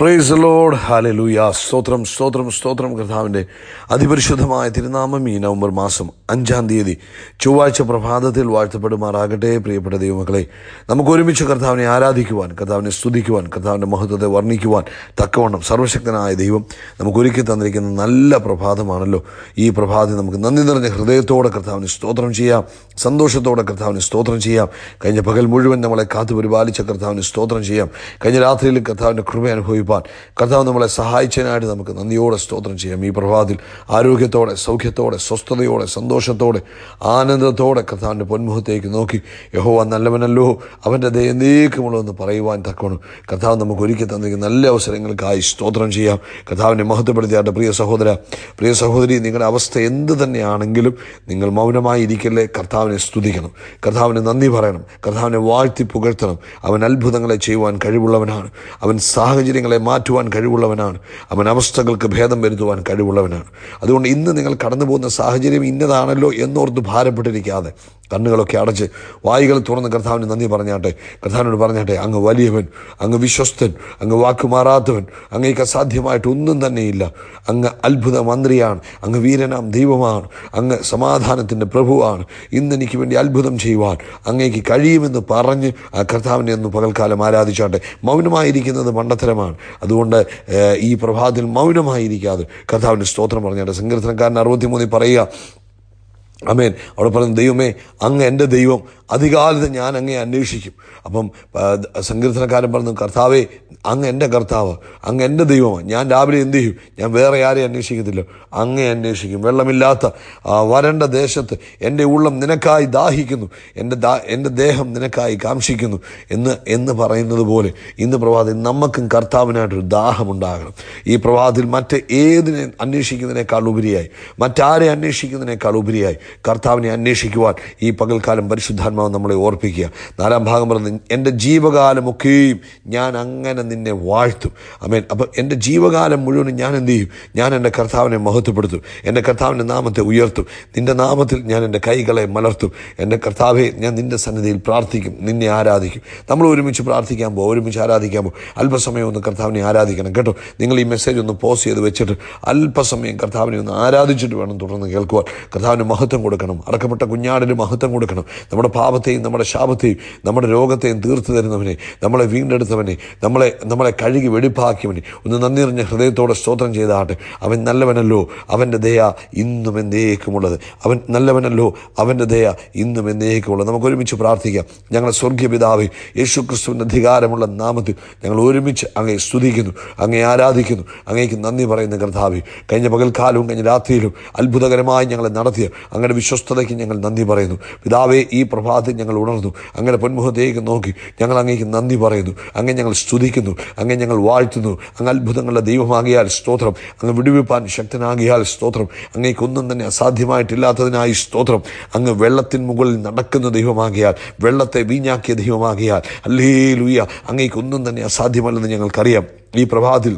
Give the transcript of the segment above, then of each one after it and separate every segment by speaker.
Speaker 1: price load hallelujah സ്തോത്രം സ്തോത്രം സ്തോത്രം കർത്താവിൻ്റെ അതിപരിശുദ്ധമായ തിരുനാമം ഈ നവംബർ മാസം അഞ്ചാം തീയതി ചൊവ്വാഴ്ച പ്രഭാതത്തിൽ വാഴ്ത്തപ്പെടുമാറാകട്ടെ പ്രിയപ്പെട്ട ദൈവമക്കളെ നമുക്ക് ഒരുമിച്ച് കർത്താവിനെ ആരാധിക്കുവാൻ കർത്താവിനെ സ്തുതിക്കുവാൻ കർത്താവിൻ്റെ മഹത്വത്തെ വർണ്ണിക്കുവാൻ തക്കവണ്ണം സർവശക്തനായ ദൈവം നമുക്കൊരുക്കി തന്നിരിക്കുന്ന നല്ല പ്രഭാതമാണല്ലോ ഈ പ്രഭാതം നമുക്ക് നന്ദി നിറഞ്ഞ ഹൃദയത്തോടെ കർത്താവിന് സ്തോത്രം ചെയ്യാം സന്തോഷത്തോടെ കർത്താവിന് സ്തോത്രം ചെയ്യാം കഴിഞ്ഞ പകൽ മുഴുവൻ നമ്മളെ കാത്തു പരിപാലിച്ച കർത്താവിന് സ്തോത്രം ചെയ്യാം കഴിഞ്ഞ രാത്രിയിൽ കർത്താവിൻ്റെ കൃപ അനുഭവിക്കും പ്രാപിപ്പാൻ കർത്താവ് നമ്മളെ സഹായിച്ചതിനായിട്ട് നമുക്ക് നന്ദിയോടെ സ്തോത്രം ചെയ്യാം ഈ പ്രഭാതത്തിൽ ആരോഗ്യത്തോടെ സൗഖ്യത്തോടെ സ്വസ്ഥതയോടെ സന്തോഷത്തോടെ ആനന്ദത്തോടെ കർത്താവിൻ്റെ പൊന്മുഖത്തേക്ക് നോക്കി യഹോവ നല്ലവനല്ലോ അവൻ്റെ ദയനീക്കമുള്ളൂ എന്ന് പറയുവാൻ തക്കവണം കർത്താവ് നമുക്ക് ഒരുക്കി തന്നിരിക്കുന്ന നല്ല അവസരങ്ങൾക്കായി സ്തോത്രം ചെയ്യാം കർത്താവിനെ അവരുടെ പ്രിയ സഹോദര പ്രിയ സഹോദരി നിങ്ങളുടെ അവസ്ഥ എന്ത് തന്നെയാണെങ്കിലും നിങ്ങൾ മൗനമായി ഇരിക്കല്ലേ കർത്താവിനെ സ്തുതിക്കണം കർത്താവിന് നന്ദി പറയണം കർത്താവിനെ വാഴ്ത്തി പുകഴ്ത്തണം അവൻ അത്ഭുതങ്ങളെ ചെയ്യുവാൻ കഴിവുള്ളവനാണ് അവൻ സാഹചര്യങ്ങളെ മാറ്റുവാൻ കഴിവുള്ളവനാണ് അവൻ അവസ്ഥകൾക്ക് ഭേദം വരുത്തുവാൻ കഴിവുള്ളവനാണ് അതുകൊണ്ട് ഇന്ന് നിങ്ങൾ കടന്നു പോകുന്ന സാഹചര്യം ഇന്നതാണല്ലോ എന്നോർത്ത് ഭാരപ്പെട്ടിരിക്കാതെ കണ്ണുകളൊക്കെ അടച്ച് വായികൾ തുറന്ന് കർത്താവിന് നന്ദി പറഞ്ഞാട്ടെ കർത്താവിനോട് പറഞ്ഞാട്ടെ അങ്ങ് വലിയവൻ അങ്ങ് വിശ്വസ്തൻ അങ്ങ് വാക്കുമാറാത്തവൻ അങ്ങേക്ക് അസാധ്യമായിട്ട് ഒന്നും തന്നെയില്ല അങ്ങ് അത്ഭുത മന്ത്രിയാണ് അങ്ങ് വീരനാം ദൈവമാണ് അങ്ങ് സമാധാനത്തിൻ്റെ പ്രഭുവാണ് ഇന്ന് എനിക്ക് വേണ്ടി അത്ഭുതം ചെയ്യുവാൻ അങ്ങേക്ക് കഴിയുമെന്ന് പറഞ്ഞ് ആ കർത്താവിനെ ഒന്ന് പകൽക്കാലം ആരാധിച്ചാട്ടെ മൗനമായിരിക്കുന്നത് മണ്ടത്തരമാണ് അതുകൊണ്ട് ഈ പ്രഭാതത്തിൽ മൗനമായിരിക്കാതെ കർത്താവിൻ്റെ സ്തോത്രം പറഞ്ഞാൽ സങ്കീർത്തനക്കാരൻ മൂന്നിൽ പറയുക അമേൻ അവിടെ പറഞ്ഞു ദൈവമേ അങ്ങ് എൻ്റെ ദൈവം അധികാലത്ത് ഞാൻ അങ്ങേ അന്വേഷിക്കും അപ്പം സങ്കീർത്തനക്കാരൻ പറഞ്ഞു കർത്താവേ അങ്ങ് എൻ്റെ കർത്താവ് അങ്ങ് എൻ്റെ ദൈവമാണ് ഞാൻ രാവിലെ എന്ത് ചെയ്യും ഞാൻ വേറെ ആരെയും അന്വേഷിക്കത്തില്ല അങ്ങേ അന്വേഷിക്കും വെള്ളമില്ലാത്ത വരണ്ട ദേശത്ത് എൻ്റെ ഉള്ളം നിനക്കായി ദാഹിക്കുന്നു എൻ്റെ ദാ എൻ്റെ ദേഹം നിനക്കായി കാംക്ഷിക്കുന്നു എന്ന് എന്ന് പറയുന്നത് പോലെ ഇന്ന് പ്രഭാതത്തിൽ നമുക്കും കർത്താവിനായിട്ടൊരു ദാഹമുണ്ടാകണം ഈ പ്രഭാതത്തിൽ മറ്റ് ഏതിനെ അന്വേഷിക്കുന്നതിനേക്കാൾ ഉപരിയായി മറ്റാരെ അന്വേഷിക്കുന്നതിനേക്കാൾ ഉപരിയായി കർത്താവിനെ അന്വേഷിക്കുവാൻ ഈ പകൽക്കാലം പരിശുദ്ധാത്മാവ് നമ്മളെ ഓർപ്പിക്കുക നാലാം ഭാഗം പറഞ്ഞ് എൻ്റെ ജീവകാലമൊക്കെയും ഞാൻ അങ്ങനെ നിന്നെ വാഴ്ത്തും അമേൻ അപ്പോൾ എൻ്റെ ജീവകാലം മുഴുവനും ഞാൻ എന്ത് ചെയ്യും ഞാൻ എൻ്റെ കർത്താവിനെ മഹത്വപ്പെടുത്തും എൻ്റെ കർത്താവിൻ്റെ നാമത്തെ ഉയർത്തും നിൻ്റെ നാമത്തിൽ ഞാൻ എൻ്റെ കൈകളെ മലർത്തും എൻ്റെ കർത്താവെ ഞാൻ നിൻ്റെ സന്നിധിയിൽ പ്രാർത്ഥിക്കും നിന്നെ ആരാധിക്കും നമ്മൾ ഒരുമിച്ച് പ്രാർത്ഥിക്കാൻ പോകും ഒരുമിച്ച് ആരാധിക്കാൻ പോകും അല്പസമയം ഒന്ന് കർത്താവിനെ ആരാധിക്കണം കേട്ടോ നിങ്ങൾ ഈ മെസ്സേജ് ഒന്ന് പോസ്റ്റ് ചെയ്ത് വെച്ചിട്ട് അല്പസമയം കർത്താവിനെ ഒന്ന് ആരാധിച്ചിട്ട് വേണം തുടർന്ന് കേൾക്കുവാൻ കർത്താവിൻ്റെ മഹത്വം മഹത്വം കൊടുക്കണം അറക്കപ്പെട്ട കുഞ്ഞാടിന് മഹത്വം കൊടുക്കണം നമ്മുടെ പാപത്തെയും നമ്മുടെ ശാപത്തെയും നമ്മുടെ രോഗത്തെയും തീർത്തു തരുന്നവനെ നമ്മളെ വീണ്ടെടുത്തവനെ നമ്മളെ നമ്മളെ കഴുകി വെടിപ്പാക്കിയവനെ ഒന്ന് നന്ദി നിറഞ്ഞ ഹൃദയത്തോടെ സ്തോത്രം ചെയ്താട്ടെ അവൻ നല്ലവനല്ലോ അവൻ്റെ ദയ ഇന്നും എന്നേക്കുമുള്ളത് അവൻ നല്ലവനല്ലോ അവൻ്റെ ദയ ഇന്നും എന്നേക്കുമുള്ളത് നമുക്ക് ഒരുമിച്ച് പ്രാർത്ഥിക്കാം ഞങ്ങളുടെ സ്വർഗീയപിതാവ് യേശു ക്രിസ്തുവിൻ്റെ അധികാരമുള്ള നാമത്തിൽ ഞങ്ങൾ ഒരുമിച്ച് അങ്ങയെ സ്തുതിക്കുന്നു അങ്ങേ ആരാധിക്കുന്നു അങ്ങേക്ക് നന്ദി പറയുന്ന കർത്താവ് കഴിഞ്ഞ പകൽക്കാലവും കഴിഞ്ഞ രാത്രിയിലും അത്ഭുതകരമായി ഞങ്ങളെ നടത്തിയ അങ്ങയുടെ വിശ്വസ്തതയ്ക്ക് ഞങ്ങൾ നന്ദി പറയുന്നു പിതാവേ ഈ പ്രഭാതത്തിൽ ഞങ്ങൾ ഉണർന്നു അങ്ങനെ പൊന്മുഖത്തേക്ക് നോക്കി ഞങ്ങൾ അങ്ങേക്ക് നന്ദി പറയുന്നു അങ്ങനെ ഞങ്ങൾ സ്തുതിക്കുന്നു അങ്ങനെ ഞങ്ങൾ വാഴ്ത്തുന്നു അങ്ങ് അത്ഭുതങ്ങളുടെ ദൈവമാകിയാൽ സ്തോത്രം അങ്ങ് വിടുവിപ്പാൻ ശക്തനാകിയാൽ സ്തോത്രം അങ്ങേക്കൊന്നും തന്നെ അസാധ്യമായിട്ടില്ലാത്തതിനായി സ്തോത്രം അങ്ങ് വെള്ളത്തിന് മുകളിൽ നടക്കുന്ന ദൈവമാകിയാൽ വെള്ളത്തെ വീഞ്ഞാക്കിയ ദൈവമാകിയാൽ അല്ലേ ലുയ്യ അങ്ങേക്കൊന്നും തന്നെ അസാധ്യമല്ലെന്ന് ഞങ്ങൾക്കറിയാം ഈ പ്രഭാതത്തിൽ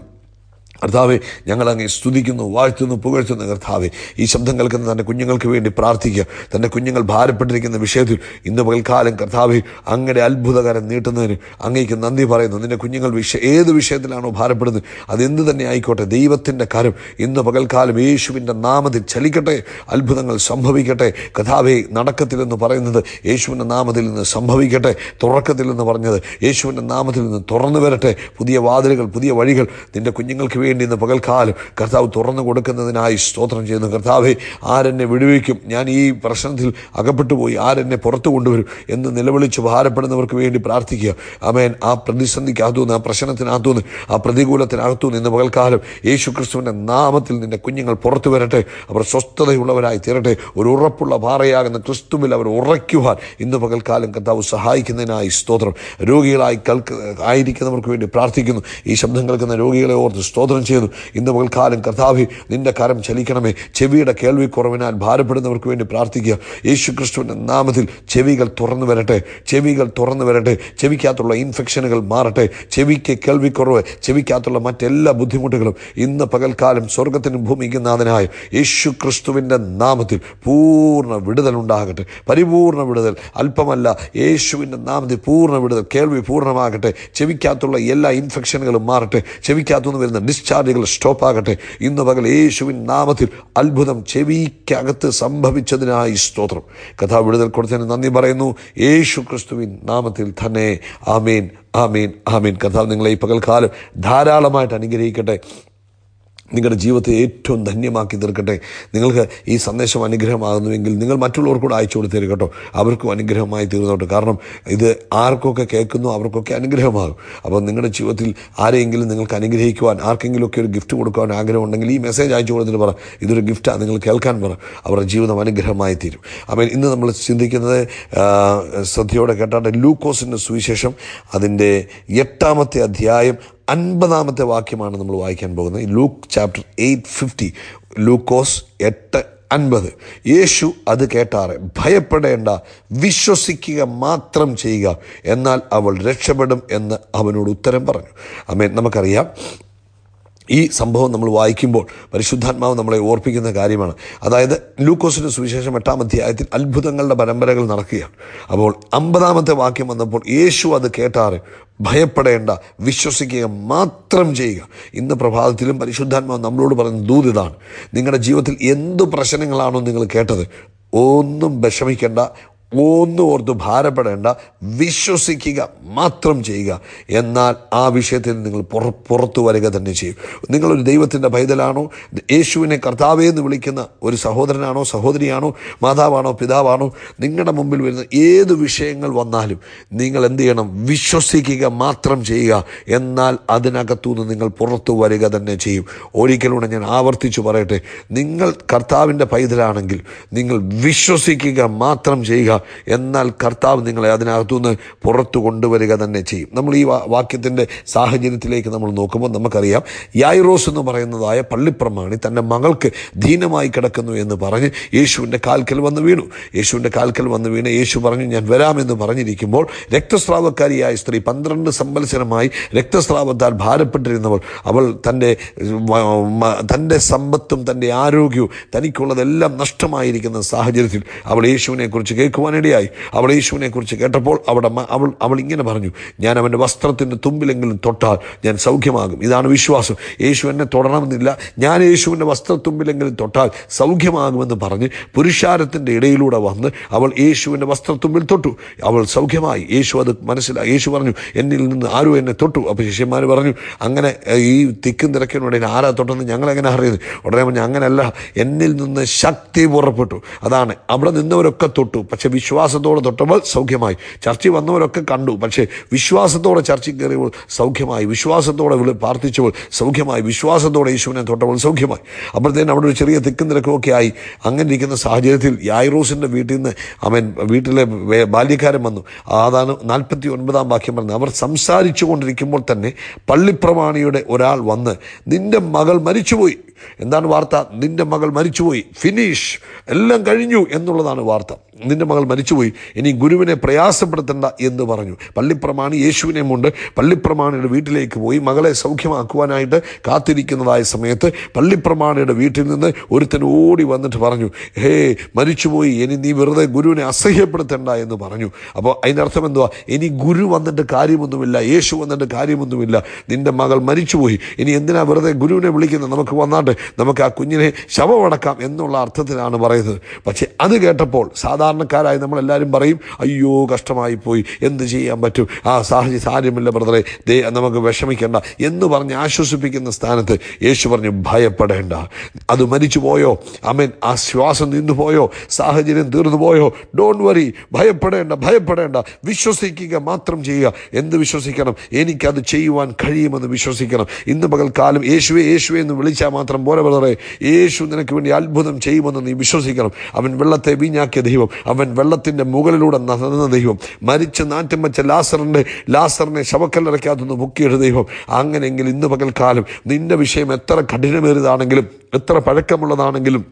Speaker 1: കർത്താവെ ഞങ്ങളങ്ങ് സ്തുതിക്കുന്നു വാഴ്ത്തുന്നു പുകഴ്ത്തുന്നു കർത്താവെ ഈ ശബ്ദം കേൾക്കുന്ന തൻ്റെ കുഞ്ഞുങ്ങൾക്ക് വേണ്ടി പ്രാർത്ഥിക്കുക തൻ്റെ കുഞ്ഞുങ്ങൾ ഭാരപ്പെട്ടിരിക്കുന്ന വിഷയത്തിൽ ഇന്ന് പകൽക്കാലം കർത്താവെ അങ്ങയുടെ അത്ഭുതകരം നീട്ടുന്നതിന് അങ്ങേക്ക് നന്ദി പറയുന്നു നിൻ്റെ കുഞ്ഞുങ്ങൾ വിഷയ ഏത് വിഷയത്തിലാണോ ഭാരപ്പെടുന്നത് അതെന്ത് തന്നെ ആയിക്കോട്ടെ ദൈവത്തിൻ്റെ കരം ഇന്ന് പകൽക്കാലം യേശുവിൻ്റെ നാമത്തിൽ ചലിക്കട്ടെ അത്ഭുതങ്ങൾ സംഭവിക്കട്ടെ കഥാവെ നടക്കത്തിലെന്ന് പറയുന്നത് യേശുവിൻ്റെ നാമത്തിൽ നിന്ന് സംഭവിക്കട്ടെ തുറക്കത്തിലെന്ന് പറഞ്ഞത് യേശുവിൻ്റെ നാമത്തിൽ നിന്ന് തുറന്നു വരട്ടെ പുതിയ വാതിലുകൾ പുതിയ വഴികൾ നിൻ്റെ കുഞ്ഞുങ്ങൾക്ക് വേണ്ടി വേണ്ടി ഇന്ന് പകൽക്കാലം കർത്താവ് തുറന്നു കൊടുക്കുന്നതിനായി സ്തോത്രം ചെയ്യുന്നു കർത്താവെ ആരെന്നെ വിടുവിക്കും ഞാൻ ഈ പ്രശ്നത്തിൽ അകപ്പെട്ടു പോയി ആരെന്നെ പുറത്തു കൊണ്ടുവരും എന്ന് നിലവിളിച്ച് ഭാരപ്പെടുന്നവർക്ക് വേണ്ടി പ്രാർത്ഥിക്കുക അമേൻ ആ പ്രതിസന്ധിക്കകത്തുനിന്ന് ആ പ്രശ്നത്തിനകത്തുനിന്ന് ആ പ്രതികൂലത്തിനകത്തുനിന്ന് ഇന്ന് പകൽക്കാലം യേശു ക്രിസ്തുവിൻ്റെ നാമത്തിൽ നിന്റെ കുഞ്ഞുങ്ങൾ പുറത്തു വരട്ടെ അവർ സ്വസ്ഥതയുള്ളവരായി തീരട്ടെ ഒരു ഉറപ്പുള്ള പാറയാകുന്ന ക്രിസ്തുവിൽ അവർ ഉറയ്ക്കുവാൻ ഇന്ന് പകൽക്കാലം കർത്താവ് സഹായിക്കുന്നതിനായി സ്തോത്രം രോഗികളായി കേൾക്ക് ആയിരിക്കുന്നവർക്ക് വേണ്ടി പ്രാർത്ഥിക്കുന്നു ഈ ശബ്ദം കേൾക്കുന്ന രോഗികളെ ഓർത്ത് സ്തോത്രം പ്രാർത്ഥന ചെയ്യുന്നു ഇന്ന് പകൽക്കാലം കർത്താവി നിന്റെ കരം ചലിക്കണമേ ചെവിയുടെ കേൾവിക്കുറവിനാൽ ഭാരപ്പെടുന്നവർക്ക് വേണ്ടി പ്രാർത്ഥിക്കുക യേശു നാമത്തിൽ ചെവികൾ തുറന്നു വരട്ടെ ചെവികൾ തുറന്നു വരട്ടെ ചെവിക്കകത്തുള്ള ഇൻഫെക്ഷനുകൾ മാറട്ടെ ചെവിക്ക് കേൾവിക്കുറവ് ചെവിക്കകത്തുള്ള മറ്റെല്ലാ ബുദ്ധിമുട്ടുകളും ഇന്ന് പകൽക്കാലം സ്വർഗത്തിന് ഭൂമിക്കുന്നതിനായ യേശു ക്രിസ്തുവിൻ്റെ നാമത്തിൽ പൂർണ്ണ വിടുതൽ ഉണ്ടാകട്ടെ പരിപൂർണ്ണ വിടുതൽ അല്പമല്ല യേശുവിൻ്റെ നാമത്തിൽ പൂർണ്ണ വിടുതൽ കേൾവി പൂർണ്ണമാകട്ടെ ചെവിക്കകത്തുള്ള എല്ലാ ഇൻഫെക്ഷനുകളും മാറട്ടെ ചെവിക്കകത്തുനിന്ന് വരുന്ന ഡിസ് ചാലുകൾ സ്റ്റോപ്പാകട്ടെ ഇന്ന് പകൽ യേശുവിൻ നാമത്തിൽ അത്ഭുതം ചെവിക്കകത്ത് സംഭവിച്ചതിനായി സ്തോത്രം കഥാ വിടുതൽ കൊടുത്തതിന് നന്ദി പറയുന്നു യേശു ക്രിസ്തുവിൻ നാമത്തിൽ തന്നെ ആമീൻ ആമീൻ ആമീൻ കഥാവ് നിങ്ങളെ ഈ പകൽക്കാലം ധാരാളമായിട്ട് അനുഗ്രഹിക്കട്ടെ നിങ്ങളുടെ ജീവിതത്തെ ഏറ്റവും ധന്യമാക്കി തീർക്കട്ടെ നിങ്ങൾക്ക് ഈ സന്ദേശം അനുഗ്രഹമാകുന്നുവെങ്കിൽ നിങ്ങൾ മറ്റുള്ളവർക്കൂടെ അയച്ചു കൊടുത്തേരും കേട്ടോ അവർക്കും അനുഗ്രഹമായി തീർന്നോട്ടെ കാരണം ഇത് ആർക്കൊക്കെ കേൾക്കുന്നു അവർക്കൊക്കെ അനുഗ്രഹമാകും അപ്പോൾ നിങ്ങളുടെ ജീവിതത്തിൽ ആരെയെങ്കിലും നിങ്ങൾക്ക് അനുഗ്രഹിക്കുവാൻ ആർക്കെങ്കിലുമൊക്കെ ഒരു ഗിഫ്റ്റ് കൊടുക്കുവാൻ ആഗ്രഹമുണ്ടെങ്കിൽ ഈ മെസ്സേജ് അയച്ചു കൊടുത്തിട്ട് പറ ഇതൊരു ഗിഫ്റ്റാണ് നിങ്ങൾ കേൾക്കാൻ പറ അവരുടെ ജീവിതം അനുഗ്രഹമായി തീരും അപ്പോൾ ഇന്ന് നമ്മൾ ചിന്തിക്കുന്നത് ശ്രദ്ധയോടെ കേട്ടാണ്ട് ലൂക്കോസിൻ്റെ സുവിശേഷം അതിൻ്റെ എട്ടാമത്തെ അധ്യായം അൻപതാമത്തെ വാക്യമാണ് നമ്മൾ വായിക്കാൻ പോകുന്നത് ലൂക്ക് ചാപ്റ്റർ എയ്റ്റ് ഫിഫ്റ്റി ലൂക്കോസ് എട്ട് അൻപത് യേശു അത് കേട്ടാറ് ഭയപ്പെടേണ്ട വിശ്വസിക്കുക മാത്രം ചെയ്യുക എന്നാൽ അവൾ രക്ഷപ്പെടും എന്ന് അവനോട് ഉത്തരം പറഞ്ഞു അമ്മേ നമുക്കറിയാം ഈ സംഭവം നമ്മൾ വായിക്കുമ്പോൾ പരിശുദ്ധാത്മാവ് നമ്മളെ ഓർപ്പിക്കുന്ന കാര്യമാണ് അതായത് ലൂക്കോസിന് സുവിശേഷം എട്ടാം അധ്യായത്തിൽ അത്ഭുതങ്ങളുടെ പരമ്പരകൾ നടക്കുകയാണ് അപ്പോൾ അമ്പതാമത്തെ വാക്യം വന്നപ്പോൾ യേശു അത് കേട്ടാറ് ഭയപ്പെടേണ്ട വിശ്വസിക്കുക മാത്രം ചെയ്യുക ഇന്ന് പ്രഭാതത്തിലും പരിശുദ്ധാത്മാവ് നമ്മളോട് പറയുന്ന ഇതാണ് നിങ്ങളുടെ ജീവിതത്തിൽ എന്ത് പ്രശ്നങ്ങളാണോ നിങ്ങൾ കേട്ടത് ഒന്നും വിഷമിക്കേണ്ട ഒന്നും ഓർത്ത് ഭാരപ്പെടേണ്ട വിശ്വസിക്കുക മാത്രം ചെയ്യുക എന്നാൽ ആ വിഷയത്തിൽ നിങ്ങൾ പുറ പുറത്തു വരിക തന്നെ ചെയ്യും നിങ്ങളൊരു ദൈവത്തിൻ്റെ പൈതലാണോ യേശുവിനെ കർത്താവേ എന്ന് വിളിക്കുന്ന ഒരു സഹോദരനാണോ സഹോദരിയാണോ മാതാവാണോ പിതാവാണോ നിങ്ങളുടെ മുമ്പിൽ വരുന്ന ഏത് വിഷയങ്ങൾ വന്നാലും നിങ്ങൾ എന്ത് ചെയ്യണം വിശ്വസിക്കുക മാത്രം ചെയ്യുക എന്നാൽ അതിനകത്തുനിന്ന് നിങ്ങൾ പുറത്തു വരിക തന്നെ ചെയ്യും ഒരിക്കലൂടെ ഞാൻ ആവർത്തിച്ചു പറയട്ടെ നിങ്ങൾ കർത്താവിൻ്റെ പൈതലാണെങ്കിൽ നിങ്ങൾ വിശ്വസിക്കുക മാത്രം ചെയ്യുക എന്നാൽ കർത്താവ് നിങ്ങളെ അതിനകത്തുനിന്ന് പുറത്തു കൊണ്ടുവരിക തന്നെ ചെയ്യും നമ്മൾ ഈ വാക്യത്തിൻ്റെ സാഹചര്യത്തിലേക്ക് നമ്മൾ നോക്കുമ്പോൾ നമുക്കറിയാം യായിറോസ് എന്ന് പറയുന്നതായ പള്ളിപ്രമാണി തൻ്റെ മകൾക്ക് ദീനമായി കിടക്കുന്നു എന്ന് പറഞ്ഞ് യേശുവിൻ്റെ കാൽക്കൽ വന്ന് വീണു യേശുവിൻ്റെ കാൽക്കൽ വന്ന് വീണ് യേശു പറഞ്ഞു ഞാൻ വരാമെന്ന് പറഞ്ഞിരിക്കുമ്പോൾ രക്തസ്രാവക്കാരിയായ സ്ത്രീ പന്ത്രണ്ട് സമ്പത്സരമായി രക്തസ്രാവത്താൽ ഭാരപ്പെട്ടിരുന്നവൾ അവൾ തൻ്റെ തൻ്റെ സമ്പത്തും തൻ്റെ ആരോഗ്യവും തനിക്കുള്ളതെല്ലാം നഷ്ടമായിരിക്കുന്ന സാഹചര്യത്തിൽ അവൾ യേശുവിനെക്കുറിച്ച് കേൾക്കുവാൻ കാണുവാനിടയായി അവൾ യേശുവിനെക്കുറിച്ച് കേട്ടപ്പോൾ അവിടെ അവൾ അവൾ ഇങ്ങനെ പറഞ്ഞു ഞാൻ അവൻ്റെ വസ്ത്രത്തിൻ്റെ തുമ്പിലെങ്കിലും തൊട്ടാൽ ഞാൻ സൗഖ്യമാകും ഇതാണ് വിശ്വാസം യേശു എന്നെ തൊടണമെന്നില്ല ഞാൻ യേശുവിൻ്റെ വസ്ത്രത്തുമ്പിലെങ്കിലും തൊട്ടാൽ സൗഖ്യമാകുമെന്ന് പറഞ്ഞ് പുരുഷാരത്തിൻ്റെ ഇടയിലൂടെ വന്ന് അവൾ യേശുവിൻ്റെ വസ്ത്രത്തുമ്പിൽ തൊട്ടു അവൾ സൗഖ്യമായി യേശു അത് മനസ്സിലായി യേശു പറഞ്ഞു എന്നിൽ നിന്ന് ആരും എന്നെ തൊട്ടു അപ്പോൾ ശിഷ്യന്മാർ പറഞ്ഞു അങ്ങനെ ഈ തിക്കും തിരക്കിനുടനെ ആരാ തൊട്ടെന്ന് ഞങ്ങളെങ്ങനെ അറിയുന്നത് ഉടനെ പറഞ്ഞു അങ്ങനെയല്ല എന്നിൽ നിന്ന് ശക്തി പുറപ്പെട്ടു അതാണ് അവിടെ നിന്നവരൊക്കെ തൊട്ടു പക്ഷെ വിശ്വാസത്തോടെ തൊട്ടപ്പോൾ സൗഖ്യമായി ചർച്ചിൽ വന്നവരൊക്കെ കണ്ടു പക്ഷേ വിശ്വാസത്തോടെ ചർച്ചിൽ കയറിയപ്പോൾ സൗഖ്യമായി വിശ്വാസത്തോടെ വിളി പ്രാർത്ഥിച്ചപ്പോൾ സൗഖ്യമായി വിശ്വാസത്തോടെ യേശുവിനെ തൊട്ടപ്പോൾ സൗഖ്യമായി അപ്പോഴത്തേനും അവിടെ ഒരു ചെറിയ തിക്കും തിരക്കുമൊക്കെ ആയി അങ്ങനെ ഇരിക്കുന്ന സാഹചര്യത്തിൽ യായ്റോസിൻ്റെ വീട്ടിൽ നിന്ന് അവൻ വീട്ടിലെ ബാല്യക്കാരൻ വന്നു അതാണ് നാൽപ്പത്തി ഒൻപതാം വാക്യം പറഞ്ഞത് അവർ സംസാരിച്ചു കൊണ്ടിരിക്കുമ്പോൾ തന്നെ പള്ളിപ്രമാണിയുടെ ഒരാൾ വന്ന് നിന്റെ മകൾ മരിച്ചുപോയി എന്താണ് വാർത്ത നിന്റെ മകൾ മരിച്ചുപോയി ഫിനിഷ് എല്ലാം കഴിഞ്ഞു എന്നുള്ളതാണ് വാർത്ത നിന്റെ മകൾ മരിച്ചുപോയി ഇനി ഗുരുവിനെ പ്രയാസപ്പെടുത്തണ്ട എന്ന് പറഞ്ഞു പള്ളിപ്രമാണി യേശുവിനെ മുണ്ട് പള്ളിപ്രമാണിയുടെ വീട്ടിലേക്ക് പോയി മകളെ സൗഖ്യമാക്കുവാനായിട്ട് കാത്തിരിക്കുന്നതായ സമയത്ത് പള്ളിപ്രമാണിയുടെ വീട്ടിൽ നിന്ന് ഒരുത്തൻ ഓടി വന്നിട്ട് പറഞ്ഞു ഹേ മരിച്ചുപോയി ഇനി നീ വെറുതെ ഗുരുവിനെ അസഹ്യപ്പെടുത്തണ്ട എന്ന് പറഞ്ഞു അപ്പോൾ അതിനർത്ഥം എന്തുവാ ഇനി ഗുരു വന്നിട്ട് കാര്യമൊന്നുമില്ല യേശു വന്നിട്ട് കാര്യമൊന്നുമില്ല നിന്റെ മകൾ മരിച്ചുപോയി ഇനി എന്തിനാ വെറുതെ ഗുരുവിനെ വിളിക്കുന്നത് നമുക്ക് വന്നാട്ട് നമുക്ക് ആ കുഞ്ഞിനെ ശവമടക്കാം എന്നുള്ള അർത്ഥത്തിലാണ് പറയുന്നത് പക്ഷേ അത് കേട്ടപ്പോൾ സാധാരണ സാധാരണക്കാരായി നമ്മളെല്ലാവരും പറയും അയ്യോ കഷ്ടമായി പോയി എന്ത് ചെയ്യാൻ പറ്റും ആ സാഹചര്യം സാരമില്ല ബ്രദറെ ദേ നമുക്ക് വിഷമിക്കേണ്ട എന്ന് പറഞ്ഞ് ആശ്വസിപ്പിക്കുന്ന സ്ഥാനത്ത് യേശു പറഞ്ഞു ഭയപ്പെടേണ്ട അത് മരിച്ചു പോയോ അമൻ ആ ശ്വാസം നിന്നു പോയോ സാഹചര്യം തീർന്നു പോയോ ഡോണ്ട് വറി ഭയപ്പെടേണ്ട ഭയപ്പെടേണ്ട വിശ്വസിക്കുക മാത്രം ചെയ്യുക എന്ത് വിശ്വസിക്കണം എനിക്കത് ചെയ്യുവാൻ കഴിയുമെന്ന് വിശ്വസിക്കണം ഇന്ന് പകൽക്കാലം യേശുവേ യേശുവെ എന്ന് വിളിച്ചാൽ മാത്രം പോലെ ബ്രദറെ യേശു നിനക്ക് വേണ്ടി അത്ഭുതം ചെയ്യുമെന്ന് നീ വിശ്വസിക്കണം അവൻ വെള്ളത്തെ വീഞ്ഞാക്കിയ ദൈവം അവൻ വെള്ളത്തിൻ്റെ മുകളിലൂടെ നടന്ന ദൈവം മരിച്ച നാറ്റം വെച്ച ലാസറിൻ്റെ ലാസറിനെ ശവക്കല്ലിറക്കാത്തൊന്ന് മുക്കിയൊരു ദൈവം അങ്ങനെയെങ്കിൽ ഇന്ന് പകൽക്കാലം നിന്റെ വിഷയം എത്ര കഠിനമേറിയതാണെങ്കിലും എത്ര പഴക്കമുള്ളതാണെങ്കിലും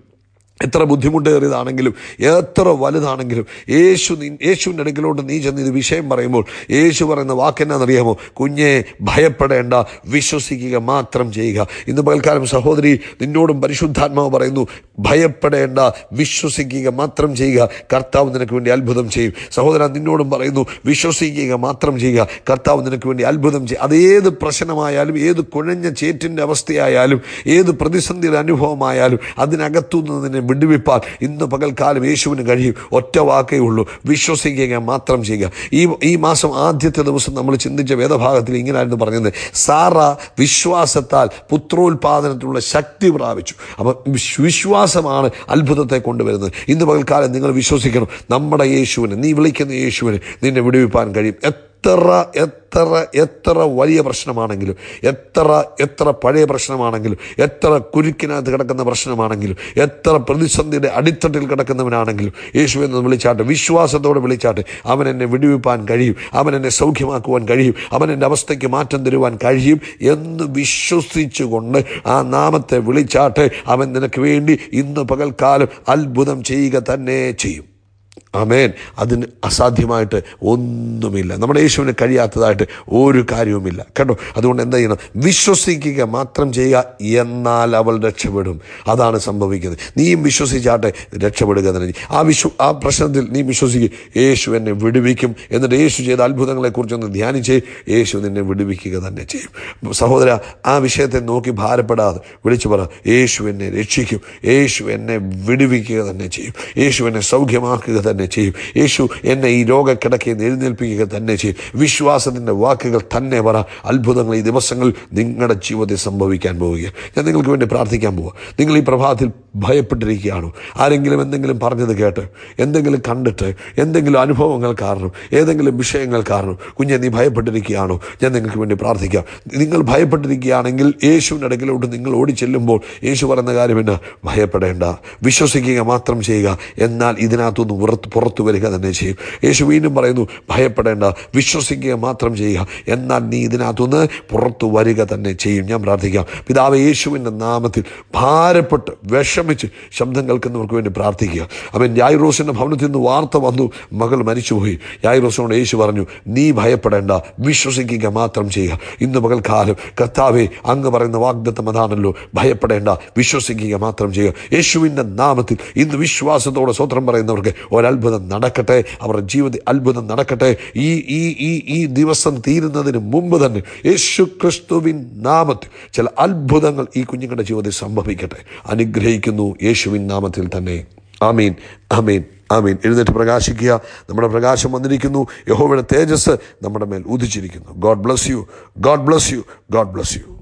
Speaker 1: എത്ര ബുദ്ധിമുട്ടേറിയതാണെങ്കിലും എത്ര വലുതാണെങ്കിലും യേശു നീ യേശുവിൻ്റെ അടുക്കിലോട്ട് നീ ചെന്ന് ഇത് വിഷയം പറയുമ്പോൾ യേശു പറയുന്ന വാക്കെന്നാണെന്നറിയാമോ കുഞ്ഞെ ഭയപ്പെടേണ്ട വിശ്വസിക്കുക മാത്രം ചെയ്യുക ഇന്ന് പകൽക്കാലം സഹോദരി നിന്നോടും പരിശുദ്ധാത്മാവ് പറയുന്നു ഭയപ്പെടേണ്ട വിശ്വസിക്കുക മാത്രം ചെയ്യുക കർത്താവ് നിനക്ക് വേണ്ടി അത്ഭുതം ചെയ്യും സഹോദരൻ നിന്നോടും പറയുന്നു വിശ്വസിക്കുക മാത്രം ചെയ്യുക കർത്താവ് നിനക്ക് വേണ്ടി അത്ഭുതം ചെയ്യും അതേത് പ്രശ്നമായാലും ഏത് കുഴഞ്ഞ ചേറ്റിൻ്റെ അവസ്ഥയായാലും ഏത് പ്രതിസന്ധിയുടെ അനുഭവമായാലും അതിനകത്തുനിന്ന് നിന്നെ വിടുവിപ്പാൻ ഇന്ന് പകൽക്കാലം യേശുവിന് കഴിയും ഒറ്റ വാക്കേ ഉള്ളൂ വിശ്വസിക്കുക മാത്രം ചെയ്യുക ഈ ഈ മാസം ആദ്യത്തെ ദിവസം നമ്മൾ ചിന്തിച്ച വേദഭാഗത്തിൽ ഇങ്ങനെയായിരുന്നു പറഞ്ഞത് സാറ വിശ്വാസത്താൽ പുത്രോൽപാദനത്തിനുള്ള ശക്തി പ്രാപിച്ചു അപ്പം വിശ്വാസമാണ് അത്ഭുതത്തെ കൊണ്ടുവരുന്നത് ഇന്ന് പകൽക്കാലം നിങ്ങൾ വിശ്വസിക്കണം നമ്മുടെ യേശുവിന് നീ വിളിക്കുന്ന യേശുവിന് നിന്നെ വിടുവിപ്പാൻ കഴിയും എത്ര എത്ര എത്ര വലിയ പ്രശ്നമാണെങ്കിലും എത്ര എത്ര പഴയ പ്രശ്നമാണെങ്കിലും എത്ര കുരുക്കിനകത്ത് കിടക്കുന്ന പ്രശ്നമാണെങ്കിലും എത്ര പ്രതിസന്ധിയുടെ അടിത്തട്ടിൽ കിടക്കുന്നവനാണെങ്കിലും യേശു എന്ന് വിളിച്ചാട്ട് വിശ്വാസത്തോടെ വിളിച്ചാട്ട് അവൻ എന്നെ വിടുവിപ്പാൻ കഴിയും അവൻ എന്നെ സൗഖ്യമാക്കുവാൻ കഴിയും അവൻ എൻ്റെ അവസ്ഥയ്ക്ക് മാറ്റം തരുവാൻ കഴിയും എന്ന് വിശ്വസിച്ചുകൊണ്ട് ആ നാമത്തെ വിളിച്ചാട്ട് അവൻ നിനക്ക് വേണ്ടി ഇന്ന് പകൽക്കാലം അത്ഭുതം ചെയ്യുക തന്നെ ചെയ്യും അമേൻ അതിന് അസാധ്യമായിട്ട് ഒന്നുമില്ല നമ്മുടെ യേശുവിന് കഴിയാത്തതായിട്ട് ഒരു കാര്യവുമില്ല കേട്ടോ അതുകൊണ്ട് എന്താ ചെയ്യണം വിശ്വസിക്കുക മാത്രം ചെയ്യുക എന്നാൽ അവൾ രക്ഷപ്പെടും അതാണ് സംഭവിക്കുന്നത് നീയും വിശ്വസിച്ചാട്ടെ രക്ഷപ്പെടുക തന്നെ ആ വിശ്വ ആ പ്രശ്നത്തിൽ നീ വിശ്വസിക്കുക യേശു എന്നെ വിടുവിക്കും എന്നിട്ട് യേശു ചെയ്ത അത്ഭുതങ്ങളെക്കുറിച്ചൊന്ന് ധ്യാനിച്ച് യേശു നിന്നെ വിടുവിക്കുക തന്നെ ചെയ്യും സഹോദര ആ വിഷയത്തെ നോക്കി ഭാരപ്പെടാതെ വിളിച്ചു പറ യേശു എന്നെ രക്ഷിക്കും യേശു എന്നെ വിടുവിക്കുക തന്നെ ചെയ്യും യേശു എന്നെ സൗഖ്യമാക്കുക തന്നെ തന്നെ ചെയ്യും യേശു എന്നെ ഈ രോഗക്കിടക്കെ നിന്ന് എഴുന്നേൽപ്പിക്കുക തന്നെ ചെയ്യും വിശ്വാസത്തിൻ്റെ വാക്കുകൾ തന്നെ പറ അത്ഭുതങ്ങൾ ഈ ദിവസങ്ങൾ നിങ്ങളുടെ ജീവിതത്തിൽ സംഭവിക്കാൻ പോവുകയാണ് ഞാൻ നിങ്ങൾക്ക് വേണ്ടി പ്രാർത്ഥിക്കാൻ പോവുക നിങ്ങൾ ഈ പ്രഭാതത്തിൽ ഭയപ്പെട്ടിരിക്കുകയാണോ ആരെങ്കിലും എന്തെങ്കിലും പറഞ്ഞത് കേട്ട് എന്തെങ്കിലും കണ്ടിട്ട് എന്തെങ്കിലും അനുഭവങ്ങൾ കാരണം ഏതെങ്കിലും വിഷയങ്ങൾ കാരണം കുഞ്ഞെ നീ ഭയപ്പെട്ടിരിക്കുകയാണോ ഞാൻ നിങ്ങൾക്ക് വേണ്ടി പ്രാർത്ഥിക്കാം നിങ്ങൾ ഭയപ്പെട്ടിരിക്കുകയാണെങ്കിൽ യേശുവിൻ്റെ അടുക്കിലോട്ട് നിങ്ങൾ ഓടി ചെല്ലുമ്പോൾ യേശു പറയുന്ന കാര്യം എന്നാ ഭയപ്പെടേണ്ട വിശ്വസിക്കുക മാത്രം ചെയ്യുക എന്നാൽ ഇതിനകത്തുനിന്ന് പുറത്ത് പുറത്തു വരിക തന്നെ ചെയ്യും യേശു വീണ്ടും പറയുന്നു ഭയപ്പെടേണ്ട വിശ്വസിക്കുക മാത്രം ചെയ്യുക എന്നാൽ നീ ഇതിനകത്തുനിന്ന് പുറത്തു വരിക തന്നെ ചെയ്യും ഞാൻ പ്രാർത്ഥിക്കാം പിതാവ് യേശുവിൻ്റെ നാമത്തിൽ ഭാരപ്പെട്ട് വിഷ വിഷമിച്ച് ശബ്ദം കേൾക്കുന്നവർക്ക് വേണ്ടി പ്രാർത്ഥിക്കുക അവൻ യായിറോസിൻ്റെ ഭവനത്തിൽ നിന്ന് വാർത്ത വന്നു മകൾ മരിച്ചുപോയി യായിറോസിനോട് യേശു പറഞ്ഞു നീ ഭയപ്പെടേണ്ട വിശ്വസിക്കുക മാത്രം ചെയ്യുക ഇന്ന് കാലം കർത്താവെ അങ്ങ് പറയുന്ന വാഗ്ദത്തം അതാണല്ലോ ഭയപ്പെടേണ്ട വിശ്വസിക്കുക മാത്രം ചെയ്യുക യേശുവിൻ്റെ നാമത്തിൽ ഇന്ന് വിശ്വാസത്തോടെ സ്വത്രം പറയുന്നവർക്ക് ഒരത്ഭുതം നടക്കട്ടെ അവരുടെ ജീവിതത്തിൽ അത്ഭുതം നടക്കട്ടെ ഈ ഈ ഈ ഈ ദിവസം തീരുന്നതിന് മുമ്പ് തന്നെ യേശു ക്രിസ്തുവിൻ നാമത്തിൽ ചില അത്ഭുതങ്ങൾ ഈ കുഞ്ഞുങ്ങളുടെ ജീവിതത്തിൽ സംഭവിക്കട്ടെ അനുഗ്രഹിക്കുന്നു പ്രാർത്ഥിക്കുന്നു യേശുവിൻ നാമത്തിൽ തന്നെ ആമീൻ ആമീൻ ആമീൻ എഴുന്നേറ്റ് പ്രകാശിക്കുക നമ്മുടെ പ്രകാശം വന്നിരിക്കുന്നു യഹോവയുടെ തേജസ് നമ്മുടെ മേൽ ഉദിച്ചിരിക്കുന്നു God bless you God bless you God bless U